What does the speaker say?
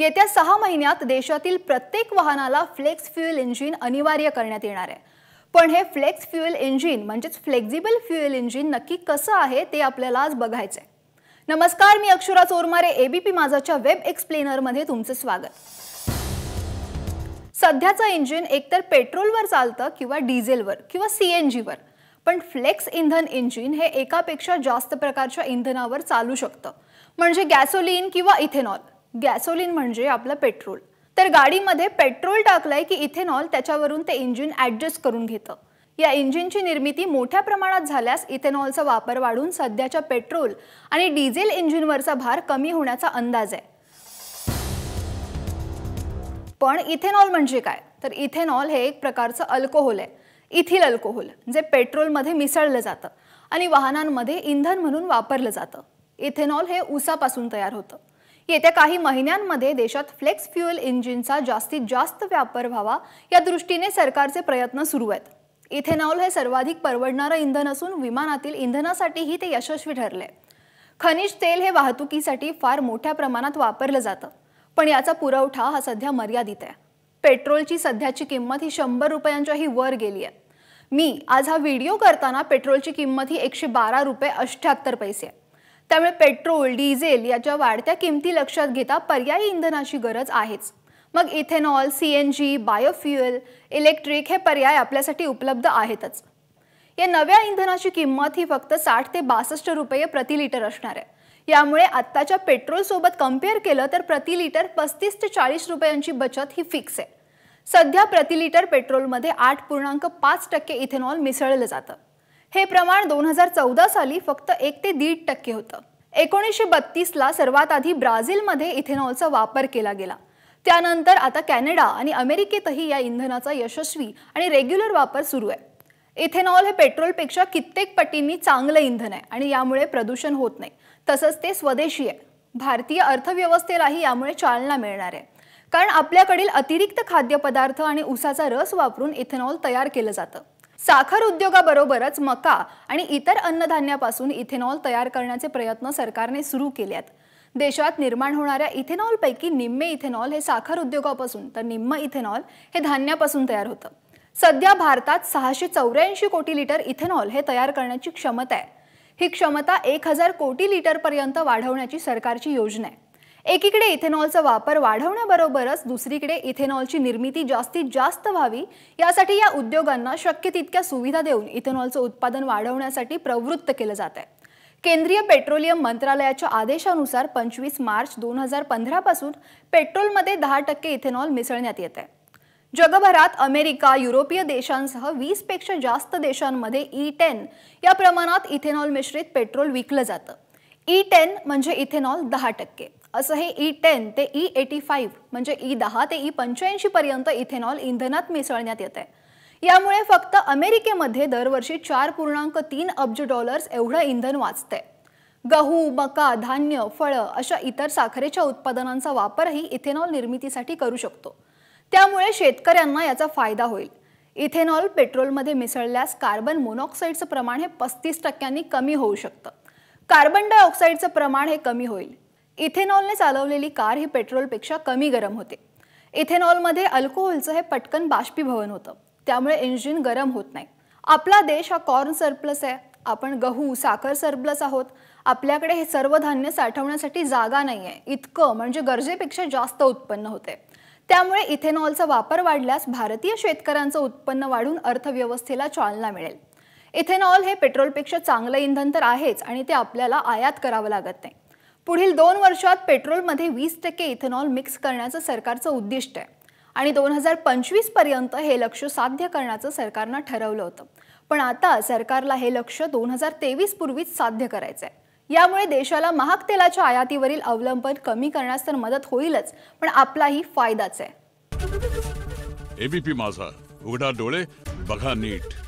येत्या सहा महिन्यात देशातील प्रत्येक वाहनाला फ्लेक्स फ्युएल इंजिन अनिवार्य करण्यात येणार आहे पण हे फ्लेक्स फ्युएल इंजिन म्हणजेच फ्लेक्झिबल फ्युएल इंजिन नक्की कसं आहे ते आपल्याला आज बघायचं आहे नमस्कार मी अक्षरा चोरमारे एबीपी माझाच्या वेब एक्सप्लेनरमध्ये तुमचं स्वागत सध्याचं इंजिन एकतर पेट्रोलवर चालतं किंवा डिझेलवर किंवा सी एन पण फ्लेक्स इंधन इंजिन हे एकापेक्षा जास्त प्रकारच्या इंधनावर चालू शकतं म्हणजे गॅसोलिन किंवा इथेनॉल गॅसोलिन म्हणजे आपलं पेट्रोल तर गाडीमध्ये पेट्रोल टाकलंय की इथेनॉल त्याच्यावरून ते इंजिन ऍडजस्ट करून घेतं या इंजिनची निर्मिती मोठ्या प्रमाणात झाल्यास इथेनॉलचा वापर वाढून सध्याच्या पेट्रोल आणि डिझेल इंजिनवरचा भार कमी होण्याचा अंदाज आहे पण इथेनॉल म्हणजे काय तर इथेनॉल हे एक प्रकारचं अल्कोहोल आहे इथिल अल्कोहोल जे पेट्रोलमध्ये मिसळलं जातं आणि वाहनांमध्ये इंधन म्हणून वापरलं जातं इथेनॉल हे उसापासून तयार होतं येत्या काही महिन्यांमध्ये देशात फ्लेक्स फ्युएल इंजिनचा जास्तीत जास्त व्यापार व्हावा या दृष्टीने सरकारचे प्रयत्न सुरू आहेत इथेनॉल हे सर्वाधिक परवडणारं इंधन असून विमानातील इंधनासाठीही ते यशस्वी ठरले खनिज तेल हे वाहतुकीसाठी फार मोठ्या प्रमाणात वापरलं जातं पण याचा पुरवठा हा सध्या मर्यादित आहे पेट्रोलची सध्याची किंमत ही शंभर रुपयांच्याही वर गेली आहे मी आज हा व्हिडिओ करताना पेट्रोलची किंमत ही एकशे बारा रुपये अठ्ठ्याहत्तर पैसे आहे त्यामुळे पेट्रोल डिझेल याच्या वाढत्या किमती लक्षात घेता पर्यायी इंधनाची गरज आहेच मग ethanol C N G biofuel electric हे पर्याय आपल्यासाठी उपलब्ध आहेतच या नव्या इंधनाची किंमत ही फक्त साठ ते बासष्ट रुपये प्रति लिटर असणार आहे यामुळे आत्ताच्या पेट्रोलसोबत कम्पेअर केलं तर प्रति लिटर पस्तीस ते चाळीस रुपयांची बचत ही फिक्स आहे सध्या प्रति लिटर पेट्रोलमध्ये आठ पूर्णांक पाच टक्के इथेनॉल मिसळलं जातं हे प्रमाण दोन हजार चौदा साली फक्त एक ते दीड टक्के होतं एकोणीसशे ला सर्वात आधी ब्राझीलमध्ये इथेनॉलचा वापर केला गेला त्यानंतर आता कॅनडा आणि अमेरिकेतही या इंधनाचा यशस्वी आणि रेग्युलर वापर सुरू आहे इथेनॉल हे पेट्रोलपेक्षा कित्येक पटींनी चांगलं इंधन आहे आणि यामुळे प्रदूषण होत नाही तसंच ते स्वदेशी आहे भारतीय अर्थव्यवस्थेलाही यामुळे चालना मिळणार आहे कारण आपल्याकडील अतिरिक्त खाद्यपदार्थ आणि उसाचा रस वापरून इथेनॉल तयार केलं जातं साखर उद्योगाबरोबरच मका आणि इतर अन्नधान्यापासून इथेनॉल तयार करण्याचे प्रयत्न सरकारने सुरू केले आहेत देशात निर्माण होणाऱ्या इथेनॉलपैकी निम्मे इथेनॉल हे साखर उद्योगापासून तर निम्म इथेनॉल हे धान्यापासून तयार होतं सध्या भारतात सहाशे चौऱ्याऐंशी कोटी लिटर इथेनॉल हे तयार करण्याची क्षमता आहे ही क्षमता एक हजार कोटी पर्यंत वाढवण्याची सरकारची योजना आहे एकीकडे इथेनॉलचा वापर वाढवण्याबरोबरच दुसरीकडे इथेनॉलची निर्मिती जास्तीत जास्त व्हावी यासाठी या उद्योगांना शक्य तितक्या सुविधा देऊन इथेनॉलचं उत्पादन वाढवण्यासाठी प्रवृत्त केलं जात आहे केंद्रीय पेट्रोलियम मंत्रालयाच्या आदेशानुसार पंचवीस मार्च दोन हजार पंधरापासून पेट्रोलमध्ये दहा टक्के इथेनॉल मिसळण्यात येत आहे जगभरात अमेरिका युरोपीय देशांसह वीसपेक्षा जास्त देशांमध्ये ई टेन या प्रमाणात इथेनॉल मिश्रित पेट्रोल विकलं जातं ई टेन म्हणजे इथेनॉल दहा टक्के असं हे ई e टेन ते ई एटी फाईव्ह म्हणजे ई e दहा ते ई e पंच्याऐंशी पर्यंत इथेनॉल इंधनात मिसळण्यात येत आहे यामुळे फक्त अमेरिकेमध्ये दरवर्षी चार पूर्णांक तीन अब्ज डॉलर्स एवढं इंधन वाचतंय गहू मका धान्य फळं अशा इतर साखरेच्या उत्पादनांचा वापरही इथेनॉल निर्मितीसाठी करू शकतो त्यामुळे शेतकऱ्यांना याचा फायदा होईल इथेनॉल पेट्रोलमध्ये मिसळल्यास कार्बन मोनॉक्साईडचं प्रमाण हे पस्तीस टक्क्यांनी कमी होऊ शकतं कार्बन डायऑक्साईडचं प्रमाण हे कमी होईल इथेनॉलने चालवलेली कार ही पेट्रोलपेक्षा कमी गरम होते इथेनॉलमध्ये अल्कोहोलचं हे पटकन बाष्पीभवन होतं त्यामुळे इंजिन गरम होत नाही आपला देश हा कॉर्न सरप्लस आहे आपण गहू साखर सरप्लस आहोत आपल्याकडे हे सर्व धान्य साठवण्यासाठी जागा नाही आहे इतकं म्हणजे गरजेपेक्षा जास्त उत्पन्न होते त्यामुळे इथेनॉलचा वापर वाढल्यास भारतीय शेतकऱ्यांचं उत्पन्न वाढून अर्थव्यवस्थेला चालना मिळेल इथेनॉल हे पेट्रोलपेक्षा चांगलं इंधन तर आहेच आणि ते आपल्याला आयात करावं लागत नाही पुढील दोन वर्षात पेट्रोलमध्ये वीस टक्के इथेनॉल मिक्स करण्याचं सरकारचं उद्दिष्ट आहे आणि दोन हजार पंचवीस पर्यंत हे लक्ष साध्य करण्याचं सरकारनं ठरवलं होतं पण आता सरकारला हे लक्ष दोन हजार तेवीस पूर्वीच साध्य करायचं आहे यामुळे देशाला महाग तेलाच्या आयातीवरील अवलंबन कमी करण्यास तर मदत होईलच पण आपलाही फायदाच आहे एबीपी माझा उघडा डोळे बघा नीट